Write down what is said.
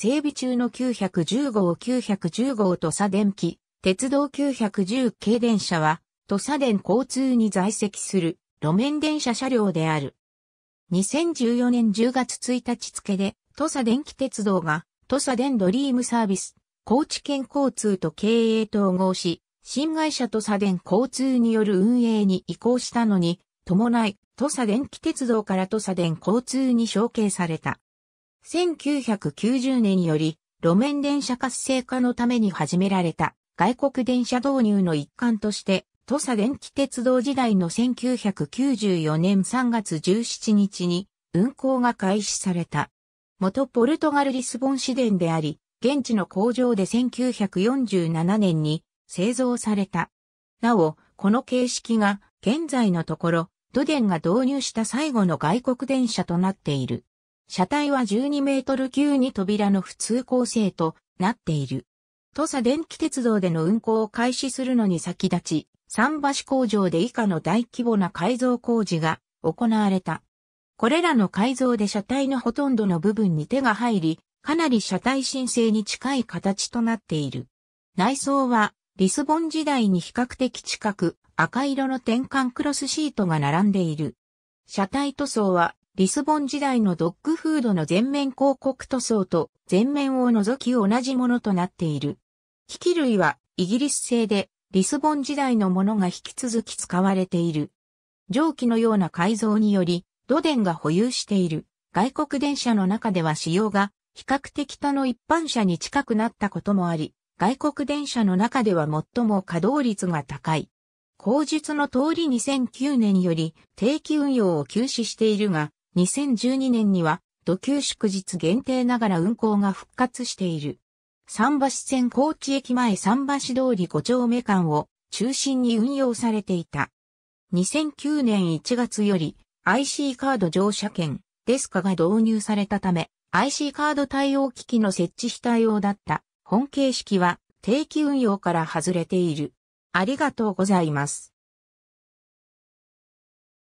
整備中の910号910号土佐電機、鉄道910系電車は、土佐電交通に在籍する路面電車車両である。2014年10月1日付で、土佐電機鉄道が、土佐電ドリームサービス、高知県交通と経営統合し、新会社土佐電交通による運営に移行したのに、伴い、土佐電機鉄道から土佐電交通に承継された。1990年より路面電車活性化のために始められた外国電車導入の一環として、土佐電気鉄道時代の1994年3月17日に運行が開始された。元ポルトガルリスボン市電であり、現地の工場で1947年に製造された。なお、この形式が現在のところ、都電が導入した最後の外国電車となっている。車体は12メートル級に扉の普通構成となっている。土佐電気鉄道での運行を開始するのに先立ち、桟橋工場で以下の大規模な改造工事が行われた。これらの改造で車体のほとんどの部分に手が入り、かなり車体申請に近い形となっている。内装はリスボン時代に比較的近く赤色の転換クロスシートが並んでいる。車体塗装はリスボン時代のドッグフードの全面広告塗装と全面を除き同じものとなっている。機器類はイギリス製でリスボン時代のものが引き続き使われている。蒸気のような改造により、ドデンが保有している外国電車の中では使用が比較的他の一般車に近くなったこともあり、外国電車の中では最も稼働率が高い。口述の通り2009年より定期運用を休止しているが、2012年には、土休祝日限定ながら運行が復活している。桟橋線高知駅前桟橋通り五丁目間を中心に運用されていた。2009年1月より IC カード乗車券デスカが導入されたため IC カード対応機器の設置非対応だった本形式は定期運用から外れている。ありがとうございます。